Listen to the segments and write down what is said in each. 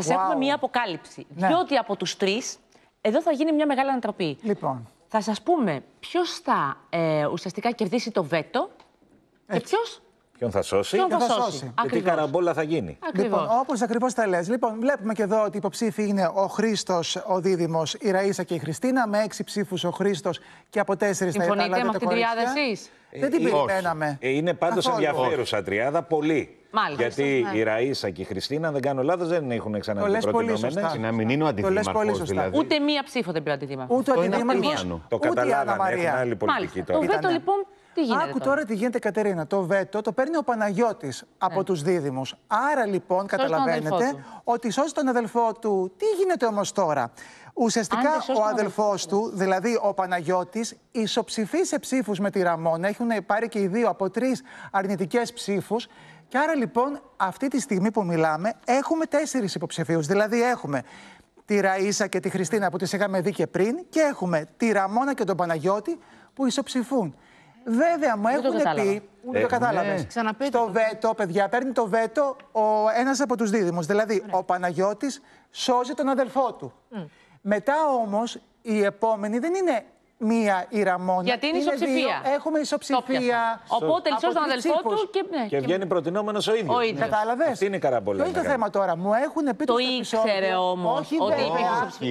Σας wow. έχουμε μία αποκάλυψη. Ναι. Διότι από τους τρεις, εδώ θα γίνει μια μεγάλη ανατροπή. Λοιπόν. Θα σας πούμε ποιος θα ε, ουσιαστικά κερδίσει το βέτο Έτσι. και ποιος Ποιον θα σώσει. Ποιον θα, θα σώσει. σώσει. Γιατί καραμπόλα θα γίνει. Λοιπόν, ακριβώς. Λοιπόν, όπως ακριβώς τα λες. Λοιπόν, βλέπουμε και εδώ ότι υποψήφοι είναι ο Χρήστος, ο Δίδυμος, η Ραΐσα και η Χριστίνα. Με έξι ψήφους ο Χρήστος και από τέσσερις θα ήταν. Συμφωνείτε με αυτήν την τριάδα εσείς. Ε, δεν την ε, περιμέναμε. Ε, είναι πάντως ενδιαφέρουσα τριάδα πολύ. Μάλιστα, Γιατί ναι. η Ραΐσα και η Χριστίνα, δεν κάνω λάθος, δεν έχουν ξαναδεί προτινόμενε. Να μην είναι ο αντιδήμαρχο. Δηλαδή. Ούτε μία ψήφο δεν πήρε αντιδήμαρχο. Ούτε ο αντιδήμαρχο. Το καταλάβανε. Έχουν άλλη πολιτική τώρα. Το βέτο λοιπόν τι γίνεται Άκου τώρα. τι γίνεται, Κατερίνα. Το βέτο το παίρνει ο Παναγιώτης από ναι. τους δίδυμους. Άρα λοιπόν καταλαβαίνετε ότι σώσει τον αδελφό του. Τι γίνεται όμως τώρα. Ουσιαστικά ο αδελφό του, δηλαδή ο Παναγιώτης, ισοψηφεί σε ψήφους με τη Ραμόνα. Έχουν πάρει και οι δύο από τρεις αρνητικές ψήφους. Και άρα λοιπόν αυτή τη στιγμή που μιλάμε έχουμε τέσσερις υποψηφίους. Δηλαδή έχουμε τη Ραΐσα και τη Χριστίνα που τις είχαμε δει και πριν και έχουμε τη Ραμόνα και τον Παναγιώτη που ισοψηφούν. Βέβαια, μου έχουν πει. το ε, κατάλαβες. Ναι. Στο βέτο, παιδιά, παίρνει το βέτο ένας από τους δίδυμους. Δηλαδή, ο Παναγιώτης σώζει τον αδελφό του. Μετά όμως, η επόμενη δεν είναι μία η Ραμόνα. Γιατί είναι, είναι ισοψηφία. Δύο, έχουμε ισοψηφία. Οπότε λυσό τον αδελφό του και. Ναι, και βγαίνει προτινόμενος ο ίδιος. Ναι. Κατάλαβε. Τι είναι η καραμπολή. Το είναι το θέμα τώρα. Μου έχουν πει το ήξερε όμως. Όχι,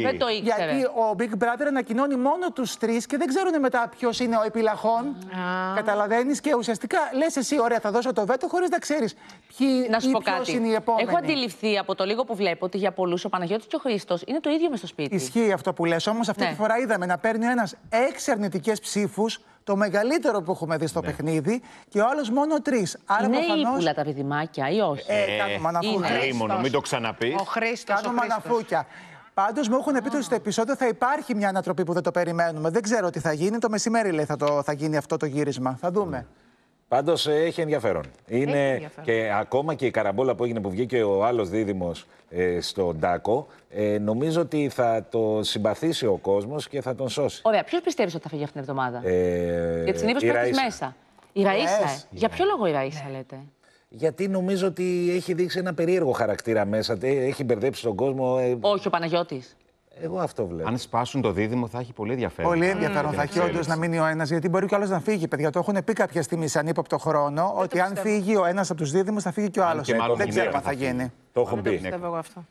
Δεν το ήξερε. Γιατί ο Big Brother ανακοινώνει μόνο τους τρεις και δεν ξέρουν μετά ποιος είναι ο επιλαχών. Καταλαβαίνεις και ουσιαστικά λες εσύ, ωραία, θα δώσω το βέτο χωρίς να ξέρεις ποιοι να είναι οι επόμενοι. Έχω αντιληφθεί από το λίγο που βλέπω ότι για πολλούς ο Παναγιώτης και ο Χρήστος είναι το ίδιο μες στο σπίτι. Ισχύει αυτό που λες. Όμως αυτή ναι. τη φορά είδαμε να παίρνει ένα αρνητικέ ψήφους. Το μεγαλύτερο που έχουμε δει στο ναι. παιχνίδι και ο άλλος μόνο τρεις. Άρα είναι προφανώς... τα παιδιμάκια ή όχι. Ε, ε, κάνουμε αναφούκια. μην το ξαναπείς. Ο Χρήστος. Κάνουμε αναφούκια. Πάντως μου έχουν πει ότι στο επεισόδιο θα υπάρχει μια ανατροπή που δεν το περιμένουμε. Δεν ξέρω τι θα γίνει. Το μεσημέρι λέει θα, το, θα γίνει αυτό το γύρισμα. Θα δούμε. Πάντως ε, έχει ενδιαφέρον. Είναι έχει και ακόμα και η καραμπόλα που έγινε που βγήκε ο άλλος δίδυμος ε, στον Τάκο. Ε, νομίζω ότι θα το συμπαθήσει ο κόσμος και θα τον σώσει. Ωραία. Ποιος πιστεύεις ότι θα φύγει αυτήν την εβδομάδα, ε, Γιατί συνήθω πρέπει μέσα. Η Ραΐσα. Ε. Για ποιο λόγο η Ραΐσα, ναι. λέτε. Γιατί νομίζω ότι έχει δείξει ένα περίεργο χαρακτήρα μέσα. Έχει μπερδέψει τον κόσμο. Όχι, ο Παναγιώτης. Εγώ αυτό βλέπω. Αν σπάσουν το δίδυμο, θα έχει πολύ ενδιαφέρον. Πολύ mm. ενδιαφέρον. Θα έχει όντως να μείνει ο ένας, γιατί μπορεί και ο άλλος να φύγει. Παιδιά, το έχουν πει κάποια στιγμή σε ανύποπτο χρόνο ότι αν φύγει ο ένας από τους δίδυμους, θα φύγει και ο άλλο. Δεν ξέρω τι θα γίνει. Το έχω πει. αυτό